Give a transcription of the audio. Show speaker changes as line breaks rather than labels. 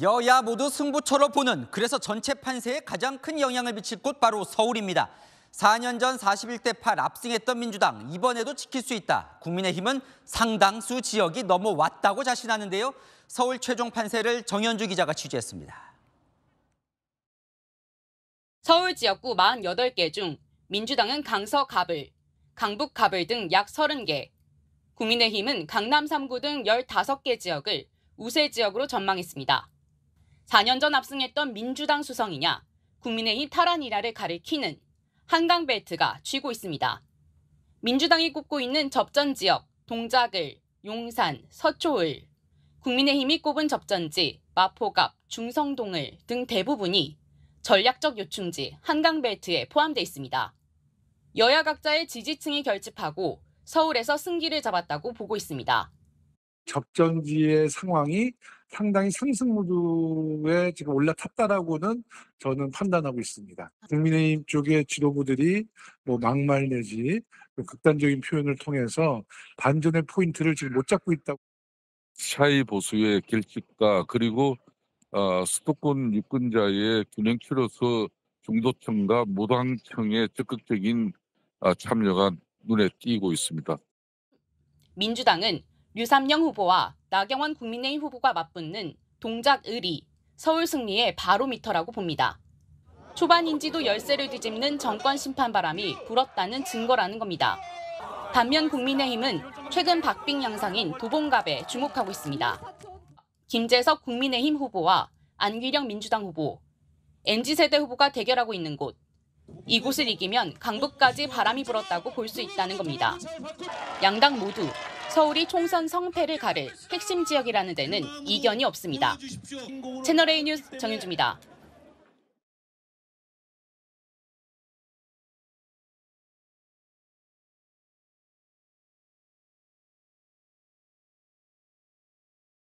여야 모두 승부처로 보는 그래서 전체 판세에 가장 큰 영향을 미칠 곳 바로 서울입니다. 4년 전 41대 8 압승했던 민주당 이번에도 지킬 수 있다. 국민의힘은 상당수 지역이 넘어왔다고 자신하는데요. 서울 최종 판세를 정현주 기자가 취재했습니다.
서울 지역구 48개 중 민주당은 강서 갑을, 강북 갑을 등 약 30개, 국민의힘은 강남 3구 등 15개 지역을 우세 지역으로 전망했습니다. 4년 전 압승했던 민주당 수성이냐, 국민의힘 타란이라를 가리키는 한강 벨트가 쥐고 있습니다. 민주당이 꼽고 있는 접전 지역 동작을, 용산, 서초을, 국민의힘이 꼽은 접전지 마포갑, 중성동을 등 대부분이 전략적 요충지 한강 벨트에 포함돼 있습니다. 여야 각자의 지지층이 결집하고 서울에서 승기를 잡았다고 보고 있습니다.
격전지의 상황이 상당히 상승 무드에 지금 올라탔다라고는 저는 판단하고 있습니다. 국민의힘 쪽의 지도부들이 뭐 막말 내지 극단적인 표현을 통해서
반전의 포인트를 지금 못 잡고 있다고. 샤이 보수의 결집과 그리고 어, 수도권 유권자의 균형 키로서 중도층과 무당층의 적극적인 어, 참여가 눈에 띄고 있습니다.
민주당은 유삼영 후보와 나경원 국민의힘 후보가 맞붙는 동작 의리, 서울 승리의 바로미터라고 봅니다. 초반 인지도 열세를 뒤집는 정권 심판 바람이 불었다는 증거라는 겁니다. 반면 국민의힘은 최근 박빙 양상인 도봉갑에 주목하고 있습니다. 김재석 국민의힘 후보와 안규령 민주당 후보, MZ세대 후보가 대결하고 있는 곳, 이곳을 이기면 강북까지 바람이 불었다고 볼 수 있다는 겁니다. 양당 모두 서울이 총선 성패를 가를 핵심 지역이라는 데는 이견이 없습니다.
채널A 뉴스 정윤주입니다.